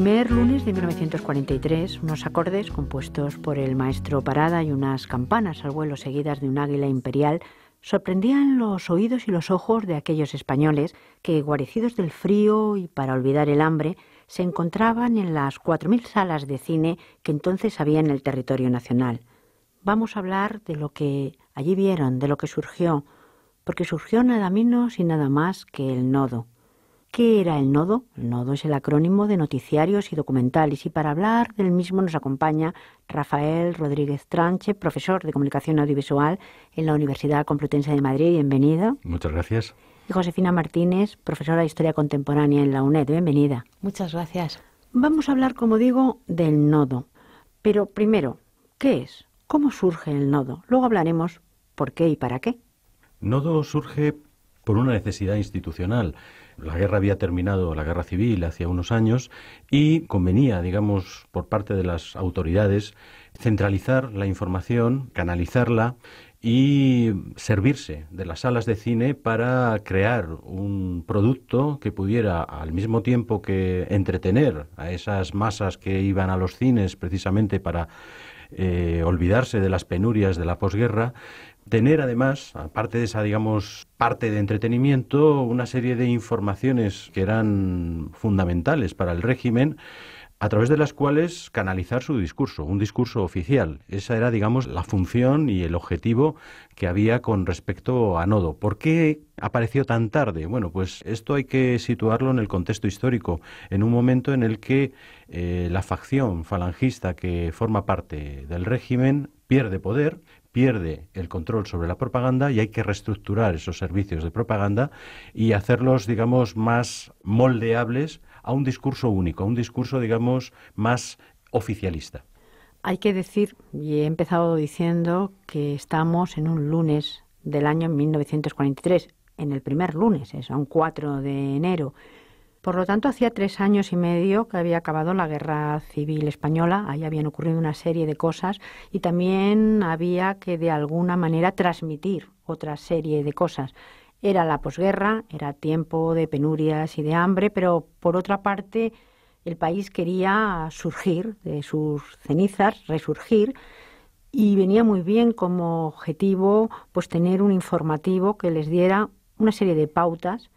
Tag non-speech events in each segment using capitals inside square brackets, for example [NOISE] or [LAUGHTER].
primer lunes de 1943, unos acordes compuestos por el maestro Parada y unas campanas al vuelo seguidas de un águila imperial sorprendían los oídos y los ojos de aquellos españoles que, guarecidos del frío y para olvidar el hambre, se encontraban en las 4.000 salas de cine que entonces había en el territorio nacional. Vamos a hablar de lo que allí vieron, de lo que surgió, porque surgió nada menos y nada más que el nodo. ¿Qué era el nodo? El nodo es el acrónimo de noticiarios y documentales y para hablar del mismo nos acompaña Rafael Rodríguez Tranche, profesor de comunicación audiovisual en la Universidad Complutense de Madrid. Bienvenido. Muchas gracias. Y Josefina Martínez, profesora de Historia Contemporánea en la UNED. Bienvenida. Muchas gracias. Vamos a hablar, como digo, del nodo. Pero primero, ¿qué es? ¿Cómo surge el nodo? Luego hablaremos por qué y para qué. Nodo surge por una necesidad institucional la guerra había terminado, la guerra civil, hacía unos años, y convenía, digamos, por parte de las autoridades, centralizar la información, canalizarla y servirse de las salas de cine para crear un producto que pudiera, al mismo tiempo que entretener a esas masas que iban a los cines precisamente para eh, olvidarse de las penurias de la posguerra, tener además, aparte de esa, digamos, parte de entretenimiento, una serie de informaciones que eran fundamentales para el régimen a través de las cuales canalizar su discurso, un discurso oficial. Esa era, digamos, la función y el objetivo que había con respecto a Nodo. ¿Por qué apareció tan tarde? Bueno, pues esto hay que situarlo en el contexto histórico, en un momento en el que eh, la facción falangista que forma parte del régimen pierde poder, pierde el control sobre la propaganda y hay que reestructurar esos servicios de propaganda y hacerlos, digamos, más moldeables a un discurso único, a un discurso, digamos, más oficialista. Hay que decir, y he empezado diciendo, que estamos en un lunes del año 1943, en el primer lunes, es un 4 de enero. Por lo tanto, hacía tres años y medio que había acabado la guerra civil española, ahí habían ocurrido una serie de cosas y también había que de alguna manera transmitir otra serie de cosas. Era la posguerra, era tiempo de penurias y de hambre, pero por otra parte el país quería surgir de sus cenizas, resurgir, y venía muy bien como objetivo pues tener un informativo que les diera una serie de pautas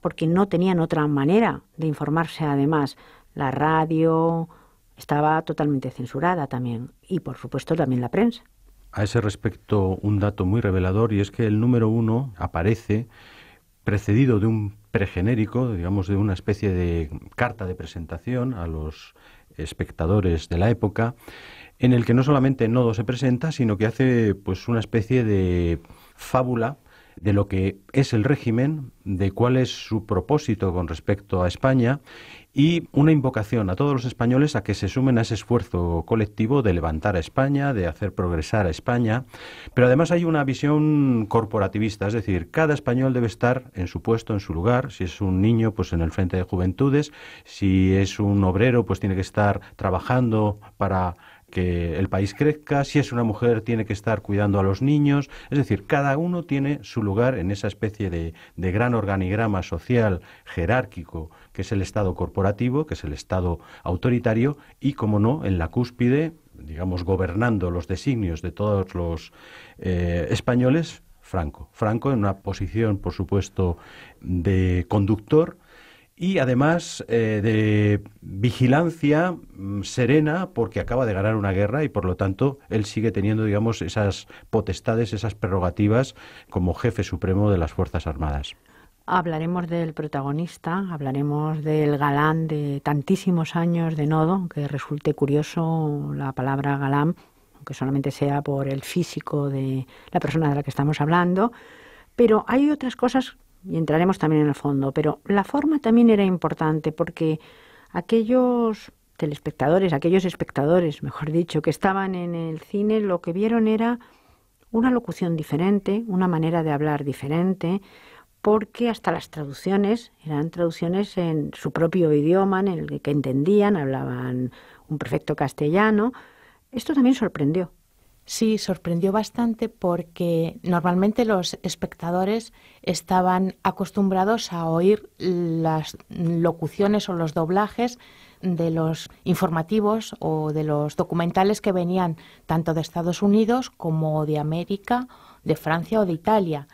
porque no tenían otra manera de informarse además. La radio estaba totalmente censurada también y por supuesto también la prensa. A ese respecto un dato muy revelador y es que el número uno aparece precedido de un pregenérico, digamos de una especie de carta de presentación a los espectadores de la época, en el que no solamente Nodo se presenta, sino que hace pues una especie de fábula de lo que es el régimen, de cuál es su propósito con respecto a España y una invocación a todos los españoles a que se sumen a ese esfuerzo colectivo de levantar a España, de hacer progresar a España. Pero además hay una visión corporativista, es decir, cada español debe estar en su puesto, en su lugar. Si es un niño, pues en el frente de juventudes. Si es un obrero, pues tiene que estar trabajando para que el país crezca, si es una mujer tiene que estar cuidando a los niños, es decir, cada uno tiene su lugar en esa especie de, de gran organigrama social, jerárquico, que es el Estado corporativo, que es el Estado autoritario, y, como no, en la cúspide, digamos, gobernando los designios de todos los eh, españoles, Franco. Franco en una posición, por supuesto, de conductor, y además eh, de vigilancia mm, serena porque acaba de ganar una guerra y por lo tanto él sigue teniendo digamos esas potestades, esas prerrogativas como jefe supremo de las Fuerzas Armadas. Hablaremos del protagonista, hablaremos del galán de tantísimos años de nodo, que resulte curioso la palabra galán, aunque solamente sea por el físico de la persona de la que estamos hablando, pero hay otras cosas y entraremos también en el fondo, pero la forma también era importante porque aquellos telespectadores, aquellos espectadores, mejor dicho, que estaban en el cine, lo que vieron era una locución diferente, una manera de hablar diferente, porque hasta las traducciones eran traducciones en su propio idioma, en el que entendían, hablaban un perfecto castellano. Esto también sorprendió Sí, sorprendió bastante porque normalmente los espectadores estaban acostumbrados a oír las locuciones o los doblajes de los informativos o de los documentales que venían tanto de Estados Unidos como de América, de Francia o de Italia.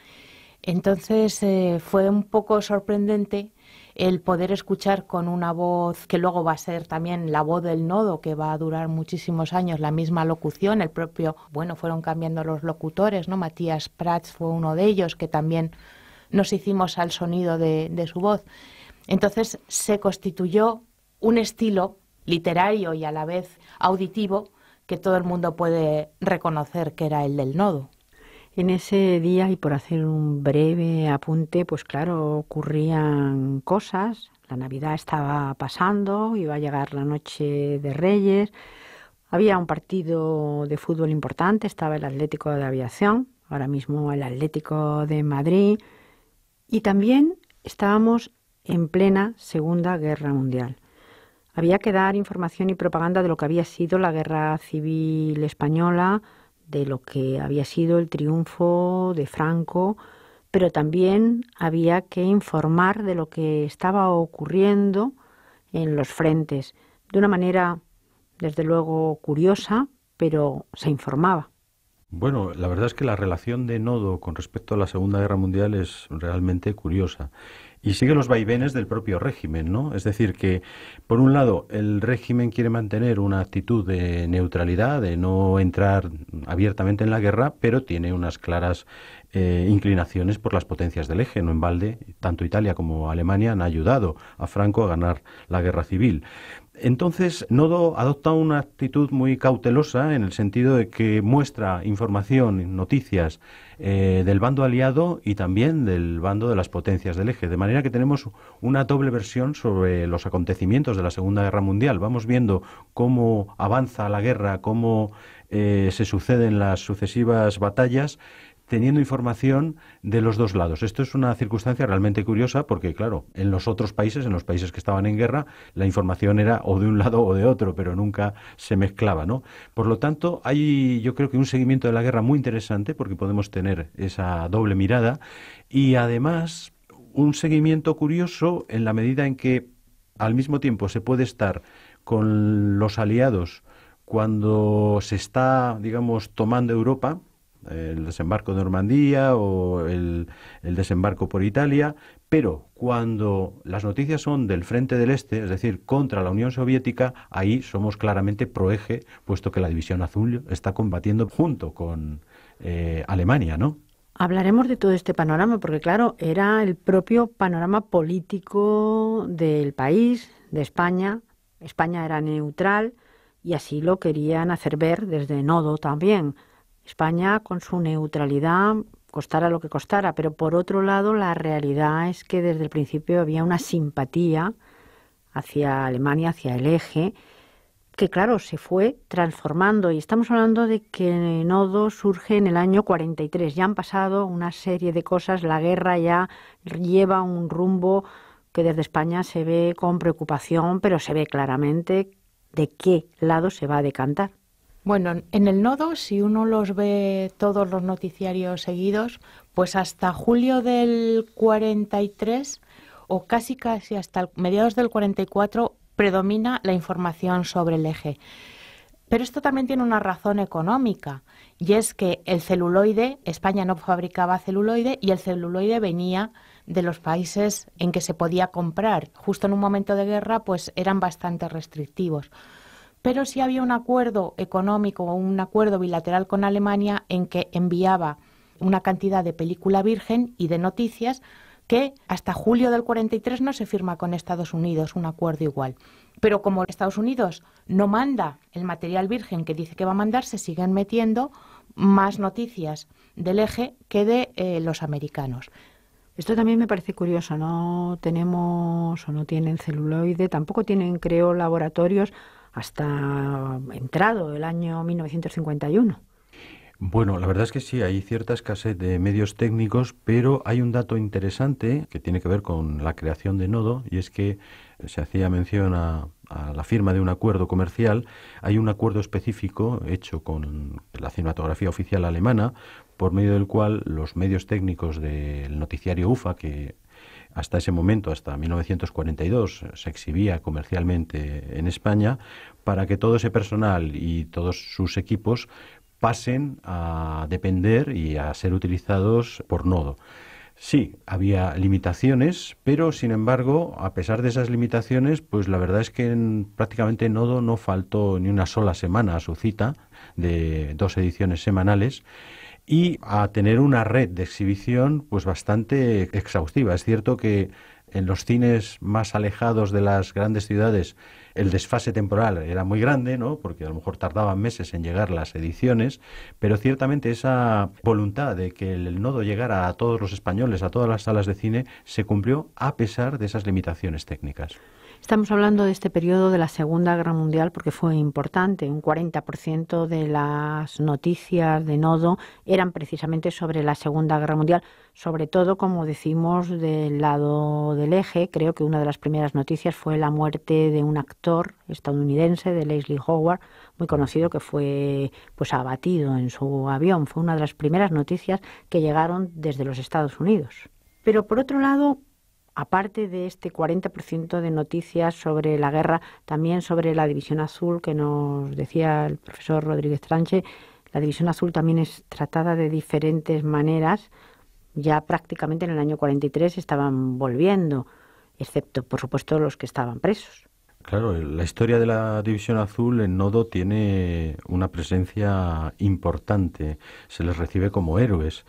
Entonces eh, fue un poco sorprendente el poder escuchar con una voz que luego va a ser también la voz del nodo, que va a durar muchísimos años, la misma locución, el propio, bueno, fueron cambiando los locutores, ¿no? Matías Prats fue uno de ellos que también nos hicimos al sonido de, de su voz. Entonces se constituyó un estilo literario y a la vez auditivo que todo el mundo puede reconocer que era el del nodo. En ese día, y por hacer un breve apunte, pues claro, ocurrían cosas. La Navidad estaba pasando, iba a llegar la noche de Reyes. Había un partido de fútbol importante, estaba el Atlético de Aviación, ahora mismo el Atlético de Madrid, y también estábamos en plena Segunda Guerra Mundial. Había que dar información y propaganda de lo que había sido la Guerra Civil Española, de lo que había sido el triunfo de Franco, pero también había que informar de lo que estaba ocurriendo en los frentes, de una manera, desde luego, curiosa, pero se informaba. Bueno, la verdad es que la relación de Nodo con respecto a la Segunda Guerra Mundial es realmente curiosa y sigue los vaivenes del propio régimen, ¿no? Es decir, que por un lado el régimen quiere mantener una actitud de neutralidad, de no entrar abiertamente en la guerra, pero tiene unas claras eh, inclinaciones por las potencias del eje. No en balde, tanto Italia como Alemania han ayudado a Franco a ganar la guerra civil. Entonces, Nodo adopta una actitud muy cautelosa en el sentido de que muestra información, noticias eh, del bando aliado y también del bando de las potencias del eje. De manera que tenemos una doble versión sobre los acontecimientos de la Segunda Guerra Mundial. Vamos viendo cómo avanza la guerra, cómo eh, se suceden las sucesivas batallas teniendo información de los dos lados. Esto es una circunstancia realmente curiosa porque, claro, en los otros países, en los países que estaban en guerra, la información era o de un lado o de otro, pero nunca se mezclaba, ¿no? Por lo tanto, hay yo creo que un seguimiento de la guerra muy interesante porque podemos tener esa doble mirada y además un seguimiento curioso en la medida en que al mismo tiempo se puede estar con los aliados cuando se está, digamos, tomando Europa, el desembarco de Normandía o el, desembarco por Italia, pero cuando las noticias son del frente del este, es decir, contra la Unión Soviética, ahí somos claramente proeje, puesto que la División Azul está combatiendo junto con eh, Alemania, ¿no? Hablaremos de todo este panorama, porque claro, era el propio panorama político del país, de España. España era neutral y así lo querían hacer ver desde Nodo también. España, con su neutralidad, costara lo que costara, pero por otro lado la realidad es que desde el principio había una simpatía hacia Alemania, hacia el eje, que claro, se fue transformando y estamos hablando de que Nodo surge en el año 43, ya han pasado una serie de cosas, la guerra ya lleva un rumbo que desde España se ve con preocupación, pero se ve claramente de qué lado se va a decantar. Bueno, en el nodo, si uno los ve todos los noticiarios seguidos, pues hasta julio del 43 o casi casi hasta mediados del 44 predomina la información sobre el eje. Pero esto también tiene una razón económica, y es que el celuloide, España no fabricaba celuloide y el celuloide venía de los países en que se podía comprar. Justo en un momento de guerra, pues eran bastante restrictivos pero sí había un acuerdo económico, o un acuerdo bilateral con Alemania en que enviaba una cantidad de película virgen y de noticias que hasta julio del 43 no se firma con Estados Unidos un acuerdo igual. Pero como Estados Unidos no manda el material virgen que dice que va a mandar, se siguen metiendo más noticias del eje que de eh, los americanos. Esto también me parece curioso. No tenemos o no tienen celuloide, tampoco tienen, creo, laboratorios hasta entrado el año 1951. Bueno, la verdad es que sí, hay cierta escasez de medios técnicos, pero hay un dato interesante que tiene que ver con la creación de Nodo, y es que se hacía mención a, a la firma de un acuerdo comercial. Hay un acuerdo específico hecho con la cinematografía oficial alemana, por medio del cual los medios técnicos del noticiario UFA, que hasta ese momento, hasta 1942, se exhibía comercialmente en España, para que todo ese personal y todos sus equipos pasen a depender y a ser utilizados por nodo. Sí, había limitaciones, pero sin embargo, a pesar de esas limitaciones, pues la verdad es que en, prácticamente Nodo no faltó ni una sola semana a su cita de dos ediciones semanales y a tener una red de exhibición pues bastante exhaustiva. Es cierto que en los cines más alejados de las grandes ciudades el desfase temporal era muy grande, ¿no? Porque a lo mejor tardaban meses en llegar las ediciones, pero ciertamente esa voluntad de que el nodo llegara a todos los españoles, a todas las salas de cine, se cumplió a pesar de esas limitaciones técnicas. Estamos hablando de este periodo de la Segunda Guerra Mundial porque fue importante. Un 40% de las noticias de Nodo eran precisamente sobre la Segunda Guerra Mundial, sobre todo, como decimos, del lado del eje. Creo que una de las primeras noticias fue la muerte de un actor estadounidense, de Leslie Howard, muy conocido, que fue pues abatido en su avión. Fue una de las primeras noticias que llegaron desde los Estados Unidos. Pero por otro lado, aparte de este 40% de noticias sobre la guerra, también sobre la División Azul que nos decía el profesor Rodríguez Tranche, la División Azul también es tratada de diferentes maneras. Ya prácticamente en el año 43 estaban volviendo, excepto, por supuesto, los que estaban presos. Claro, la historia de la División Azul en Nodo tiene una presencia importante. Se les recibe como héroes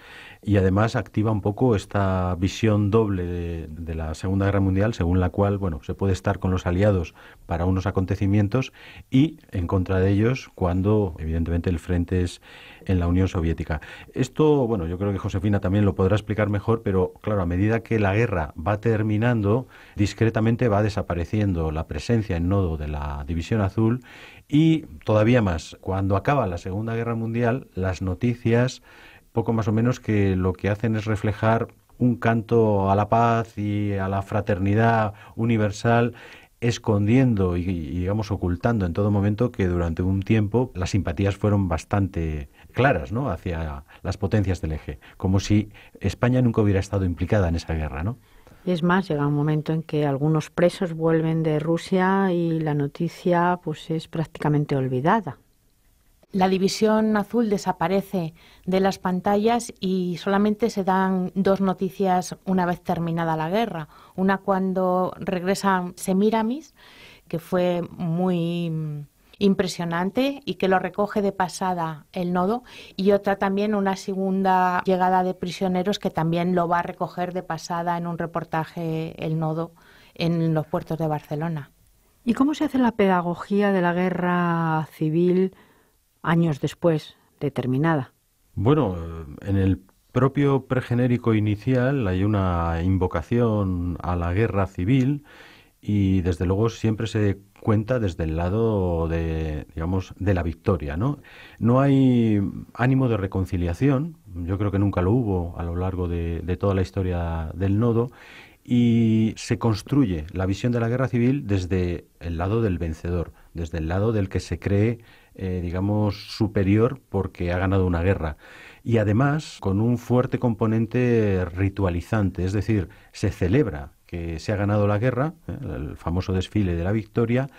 y además activa un poco esta visión doble de, la Segunda Guerra Mundial, según la cual bueno, se puede estar con los aliados para unos acontecimientos y en contra de ellos cuando evidentemente el frente es en la Unión Soviética. Esto, bueno, yo creo que Josefina también lo podrá explicar mejor, pero claro, a medida que la guerra va terminando, discretamente va desapareciendo la presencia en nodo de la División Azul y todavía más, cuando acaba la Segunda Guerra Mundial, las noticias poco más o menos que lo que hacen es reflejar un canto a la paz y a la fraternidad universal escondiendo y, digamos ocultando en todo momento que durante un tiempo las simpatías fueron bastante claras ¿no? hacia las potencias del eje, como si España nunca hubiera estado implicada en esa guerra. ¿no? es más, llega un momento en que algunos presos vuelven de Rusia y la noticia pues es prácticamente olvidada. La división azul desaparece de las pantallas y solamente se dan dos noticias una vez terminada la guerra. Una cuando regresa Semiramis, que fue muy impresionante y que lo recoge de pasada el nodo y otra también una segunda llegada de prisioneros que también lo va a recoger de pasada en un reportaje el nodo en los puertos de Barcelona. ¿Y cómo se hace la pedagogía de la guerra civil años después determinada. Bueno, en el propio pregenérico inicial hay una invocación a la guerra civil y desde luego siempre se cuenta desde el lado de digamos de la victoria, ¿no? No hay ánimo de reconciliación, yo creo que nunca lo hubo a lo largo de toda la historia del nodo y se construye la visión de la guerra civil desde el lado del vencedor, desde el lado del que se cree eh, digamos, superior porque ha ganado una guerra. Y además con un fuerte componente ritualizante, es decir, se celebra que se ha ganado la guerra, eh, el famoso desfile de la victoria,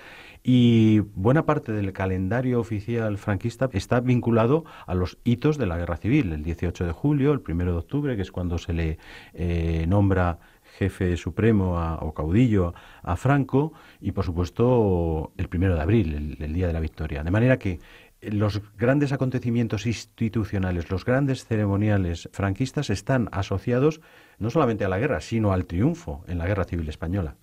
y buena parte del calendario oficial franquista está vinculado a los hitos de la guerra civil, el 18 de julio, el 1 de octubre, que es cuando se le eh, nombra jefe supremo o caudillo a Franco y, por supuesto, el primero de abril, el día de la victoria. De manera que eh, los grandes acontecimientos institucionales, los grandes ceremoniales franquistas están asociados no solamente a la guerra, sino al triunfo en la guerra civil española.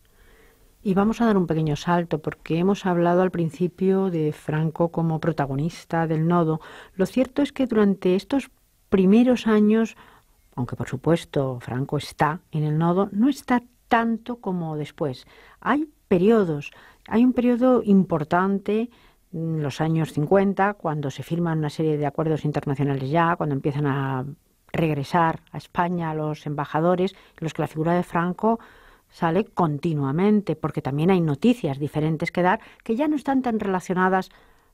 Y vamos a dar un pequeño salto porque hemos hablado al principio de Franco como protagonista del nodo. Lo cierto es que durante estos primeros años aunque por supuesto Franco está en el nodo, no está tanto como después. Hay periodos, hay un periodo importante en los años 50, cuando se firman una serie de acuerdos internacionales ya, cuando empiezan a regresar a España los embajadores, en los que la figura de Franco sale continuamente, porque también hay noticias diferentes que dar que ya no están tan relacionadas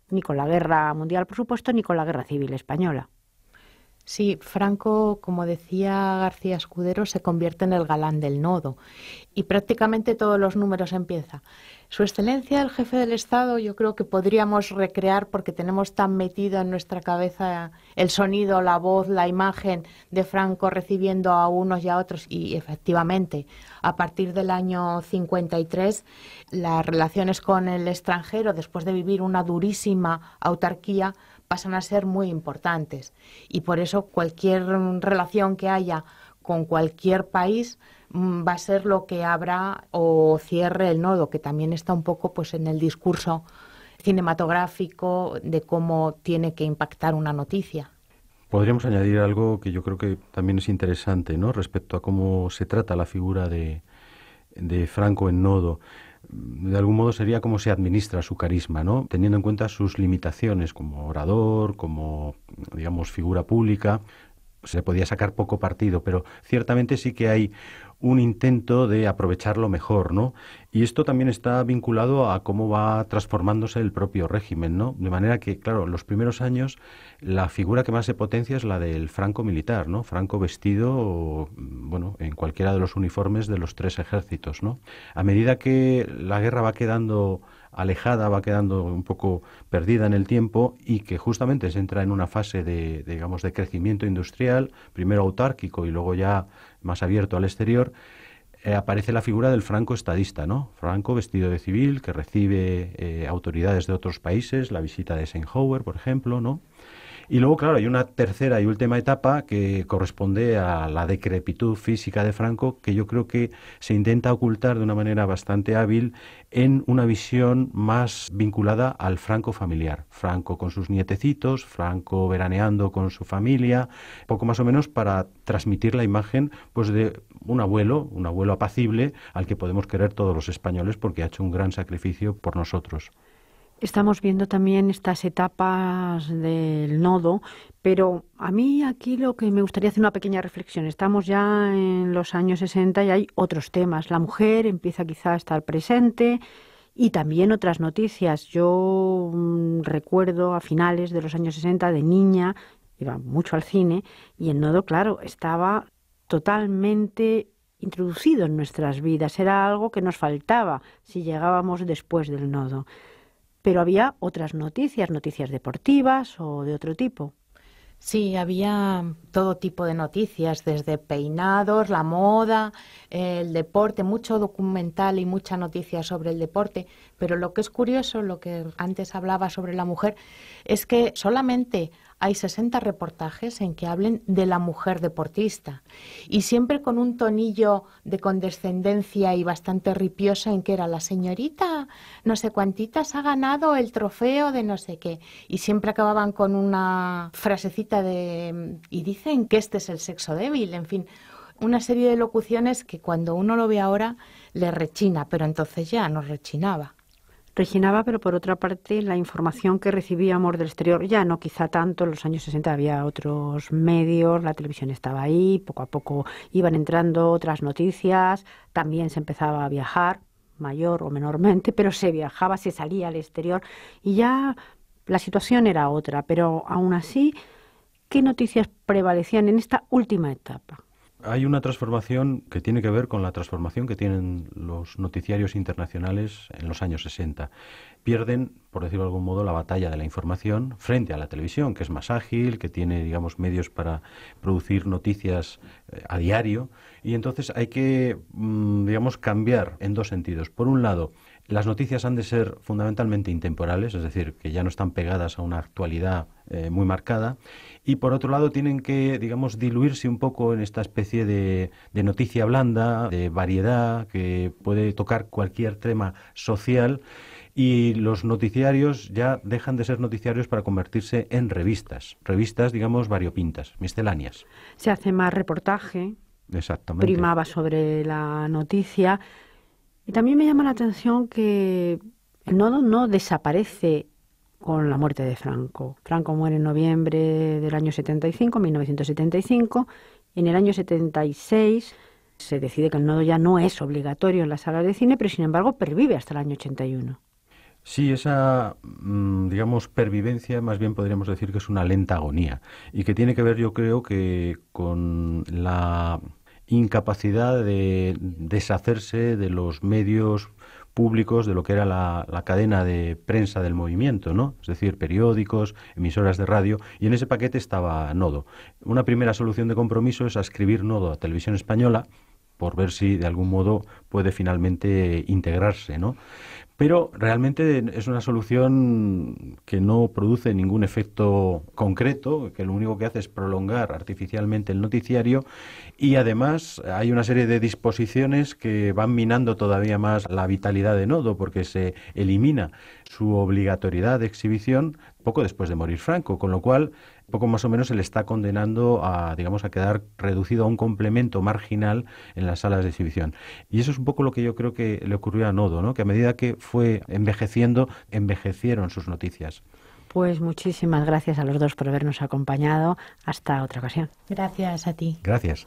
ni con la guerra mundial, por supuesto, ni con la guerra civil española. Sí, Franco, como decía García Escudero, se convierte en el galán del nodo y prácticamente todos los números empieza. Su Excelencia, el jefe del Estado, yo creo que podríamos recrear porque tenemos tan metido en nuestra cabeza el sonido, la voz, la imagen de Franco recibiendo a unos y a otros. Y efectivamente, a partir del año 53, las relaciones con el extranjero, después de vivir una durísima autarquía, pasan a ser muy importantes. Y por eso cualquier relación que haya con cualquier país mm, va a ser lo que abra o cierre el nodo, que también está un poco pues en el discurso cinematográfico de cómo tiene que impactar una noticia. Podríamos añadir algo que yo creo que también es interesante, ¿no? Respecto a cómo se trata la figura de, de Franco en Nodo de algún modo sería como se administra su carisma, ¿no? Teniendo en cuenta sus limitaciones como orador, como, digamos, figura pública, se podía sacar poco partido, pero ciertamente sí que hay un intento de aprovecharlo mejor, ¿no? Y esto también está vinculado a cómo va transformándose el propio régimen, ¿no? De manera que, claro, los primeros años la figura que más se potencia es la del franco militar, ¿no? Franco vestido, bueno, en cualquiera de los uniformes de los tres ejércitos, ¿no? A medida que la guerra va quedando alejada, va quedando un poco perdida en el tiempo y que justamente se entra en una fase de, digamos, de crecimiento industrial, primero autárquico y luego ya más abierto al exterior, eh, aparece la figura del franco estadista, ¿no? Franco vestido de civil que recibe eh, autoridades de otros países, la visita de Eisenhower, por ejemplo, ¿no? Y luego, claro, hay una tercera y última etapa que corresponde a la decrepitud física de Franco, que yo creo que se intenta ocultar de una manera bastante hábil en una visión más vinculada al Franco familiar. Franco con sus nietecitos, Franco veraneando con su familia, poco más o menos para transmitir la imagen pues de un abuelo, un abuelo apacible al que podemos querer todos los españoles porque ha hecho un gran sacrificio por nosotros. Estamos viendo también estas etapas del nodo, pero a mí aquí lo que me gustaría hacer una pequeña reflexión. Estamos ya en los años 60 y hay otros temas. La mujer empieza quizá a estar presente y también otras noticias. Yo mm, recuerdo a finales de los años 60 de niña, iba mucho al cine y el nodo, claro, estaba totalmente introducido en nuestras vidas. Era algo que nos faltaba si llegábamos después del nodo. Pero había otras noticias, noticias deportivas o de otro tipo. Sí, había todo tipo de noticias, desde peinados, la moda, el deporte, mucho documental y mucha noticia sobre el deporte. Pero lo que es curioso, lo que antes hablaba sobre la mujer, es que solamente hay 60 reportajes en que hablen de la mujer deportista y siempre con un tonillo de condescendencia y bastante ripiosa en que era la señorita, no sé cuántitas ha ganado el trofeo de no sé qué y siempre acababan con una frasecita de y dicen que este es el sexo débil, en fin, una serie de locuciones que cuando uno lo ve ahora le rechina, pero entonces ya no rechinaba. Originaba, pero por otra parte, la información que recibíamos del exterior, ya no quizá tanto, en los años 60 había otros medios, la televisión estaba ahí, poco a poco iban entrando otras noticias, también se empezaba a viajar, mayor o menormente, [LAUGHS] pero se viajaba, se salía al exterior y ya la situación era otra, pero aún así, ¿qué noticias prevalecían en esta última etapa? hay una transformación que tiene que ver con la transformación que tienen los noticiarios internacionales en los años 60. Pierden, por decirlo de algún modo, la batalla de la información frente a la televisión, que es más ágil, que tiene, digamos, medios para producir noticias eh, a diario. Y entonces hay que, mm, digamos, cambiar en dos sentidos. Por un lado, las noticias han de ser fundamentalmente intemporales, es decir, que ya no están pegadas a una actualidad eh, muy marcada. Y por otro lado tienen que, digamos, diluirse un poco en esta especie de, noticia blanda, de variedad, que puede tocar cualquier tema social y los noticiarios ya dejan de ser noticiarios para convertirse en revistas, revistas, digamos, variopintas, misceláneas. Se hace más reportaje. Exactamente. Primaba sobre la noticia. Y también me llama la atención que el nodo no desaparece con la muerte de Franco. Franco muere en noviembre del año 75, 1975. En el año 76 se decide que el nodo ya no es obligatorio en las salas de cine, pero sin embargo pervive hasta el año 81. Sí, esa, mm, digamos, pervivencia más bien podríamos decir que es una lenta agonía y que tiene que ver yo creo que con la incapacidad de deshacerse de los medios públicos de lo que era la, cadena de prensa del movimiento, ¿no? Es decir, periódicos, emisoras de radio, y en ese paquete estaba Nodo. Una primera solución de compromiso es escribir Nodo a Televisión Española por ver si de algún modo puede finalmente integrarse, ¿no? pero realmente es una solución que no produce ningún efecto concreto, que lo único que hace es prolongar artificialmente el noticiario y además hay una serie de disposiciones que van minando todavía más la vitalidad de Nodo porque se elimina su obligatoriedad de exhibición poco después de morir Franco, con lo cual poco más o menos se le está condenando a, digamos, a quedar reducido a un complemento marginal en las salas de exhibición. Y eso es un poco lo que yo creo que le ocurrió a Nodo, ¿no? que a medida que fue envejeciendo, envejecieron sus noticias. Pues muchísimas gracias a los dos por habernos acompañado. Hasta otra ocasión. Gracias a ti. Gracias.